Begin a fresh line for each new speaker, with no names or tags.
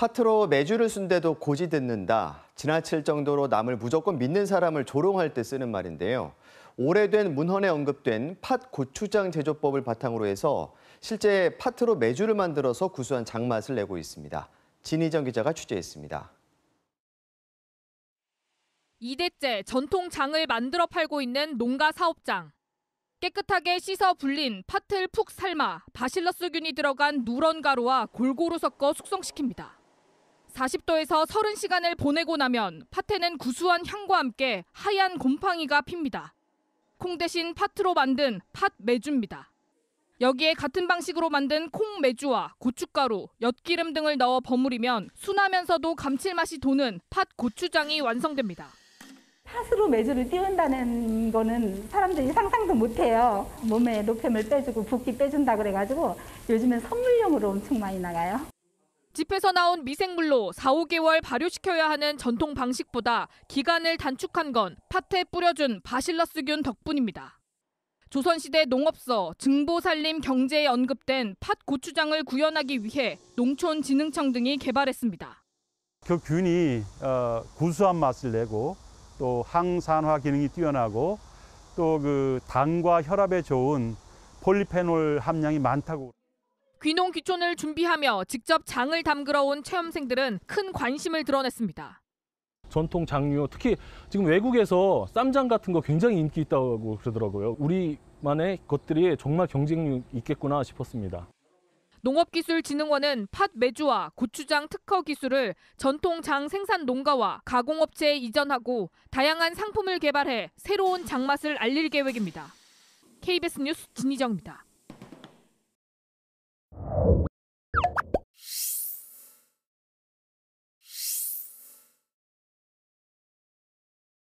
파트로 매주를 쓴데도 고지 듣는다. 지나칠 정도로 남을 무조건 믿는 사람을 조롱할 때 쓰는 말인데요. 오래된 문헌에 언급된 팥 고추장 제조법을 바탕으로 해서 실제 파트로 매주를 만들어서 구수한 장맛을 내고 있습니다. 진희정 기자가 취재했습니다.
2대째 전통 장을 만들어 팔고 있는 농가 사업장. 깨끗하게 씻어 불린 파트를 푹 삶아 바실러스균이 들어간 누런 가루와 골고루 섞어 숙성시킵니다. 40도에서 30시간을 보내고 나면 파에는 구수한 향과 함께 하얀 곰팡이가 핍니다. 콩 대신 파트로 만든 팥 매주입니다. 여기에 같은 방식으로 만든 콩 매주와 고춧가루, 엿기름 등을 넣어 버무리면 순하면서도 감칠맛이 도는 팥 고추장이 완성됩니다. 팥으로 매주를 띄운다는 거는 사람들이 상상도 못해요. 몸에 노폐물 빼주고 붓기 빼준다 그래가지고 요즘엔 선물용으로 엄청 많이 나가요. 집에서 나온 미생물로 4, 5개월 발효시켜야 하는 전통 방식보다 기간을 단축한 건 팥에 뿌려준 바실러스균 덕분입니다. 조선시대 농업서 증보살림 경제에 언급된 팥 고추장을 구현하기 위해 농촌진흥청 등이 개발했습니다.
그 균이 어, 구수한 맛을 내고 또 항산화 기능이 뛰어나고 또 그 당과 혈압에 좋은 폴리페놀 함량이 많다고.
귀농 귀촌을 준비하며 직접 장을 담그러 온 체험생들은 큰 관심을 드러냈습니다.
전통 장류, 특히 지금 외국에서 쌈장 같은 거 굉장히 인기 있다고 그러더라고요. 우리만의 것들이 정말 경쟁력 있겠구나 싶었습니다.
농업기술진흥원은 팥 매주와 고추장 특허 기술을 전통 장 생산 농가와 가공업체에 이전하고 다양한 상품을 개발해 새로운 장맛을 알릴 계획입니다. KBS 뉴스 진희정입니다.